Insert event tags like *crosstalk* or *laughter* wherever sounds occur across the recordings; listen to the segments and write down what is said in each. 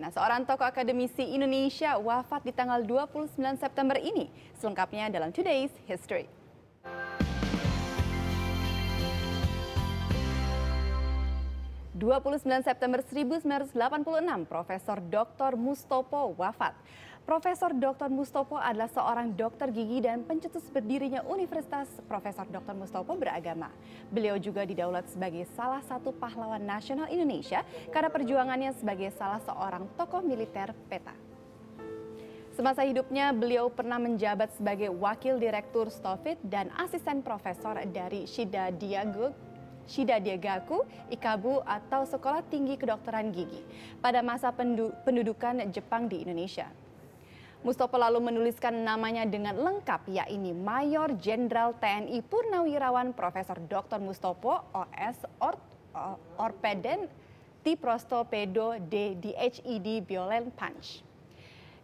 Nah, seorang tokoh akademisi Indonesia wafat di tanggal 29 September ini. Selengkapnya dalam Today's History. sembilan September 1986, Profesor Dr. Mustopo wafat. Profesor Dr. Mustopo adalah seorang dokter gigi dan pencetus berdirinya Universitas Profesor Dr. Mustopo beragama. Beliau juga didaulat sebagai salah satu pahlawan nasional Indonesia karena perjuangannya sebagai salah seorang tokoh militer peta. Semasa hidupnya, beliau pernah menjabat sebagai Wakil Direktur Stofit dan Asisten Profesor dari Shida Diago Shida Diagaku, Ikabu atau Sekolah Tinggi Kedokteran Gigi pada masa pendudukan Jepang di Indonesia. Mustopo lalu menuliskan namanya dengan lengkap yakni Mayor Jenderal TNI Purnawirawan Profesor Dr. Mustopo OS Or, Orpeden Tiprostopedo D DHED Biolen Punch.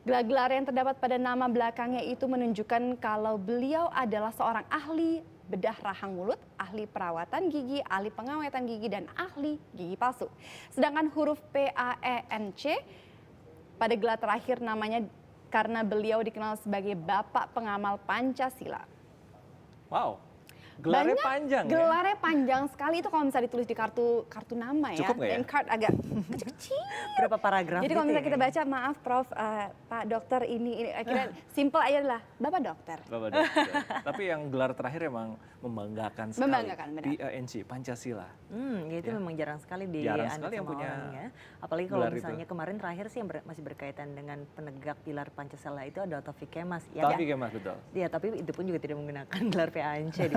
Gelar-gelar yang terdapat pada nama belakangnya itu menunjukkan kalau beliau adalah seorang ahli bedah rahang mulut, ahli perawatan gigi, ahli pengawetan gigi, dan ahli gigi palsu. Sedangkan huruf P, A, e N, C pada gelar terakhir namanya karena beliau dikenal sebagai bapak pengamal Pancasila. Wow, Gelarnya banyak, panjang. Ya? Gelarnya ya? panjang sekali itu kalau misalnya ditulis di kartu kartu nama ya. Cukup ya? card agak kecil. Berapa paragraf? Jadi kalau misalnya gitu kita ya? baca maaf Prof uh, Pak Dokter ini ini akhirnya *laughs* simple aja lah Bapak Dokter. Bapak Dokter. Tapi yang gelar terakhir emang membanggakan sekali. Membanggakan benar. PNC Pancasila. Hmm, ya itu ya. memang jarang sekali di jarang sekali yang punya orang, ya. Apalagi kalau misalnya itu. kemarin terakhir sih yang ber masih berkaitan dengan penegak pilar Pancasila itu adalah Taufik Kemas. Ya, Taufik Kemas betul. Iya, tapi itu pun juga tidak menggunakan gelar PANC *laughs*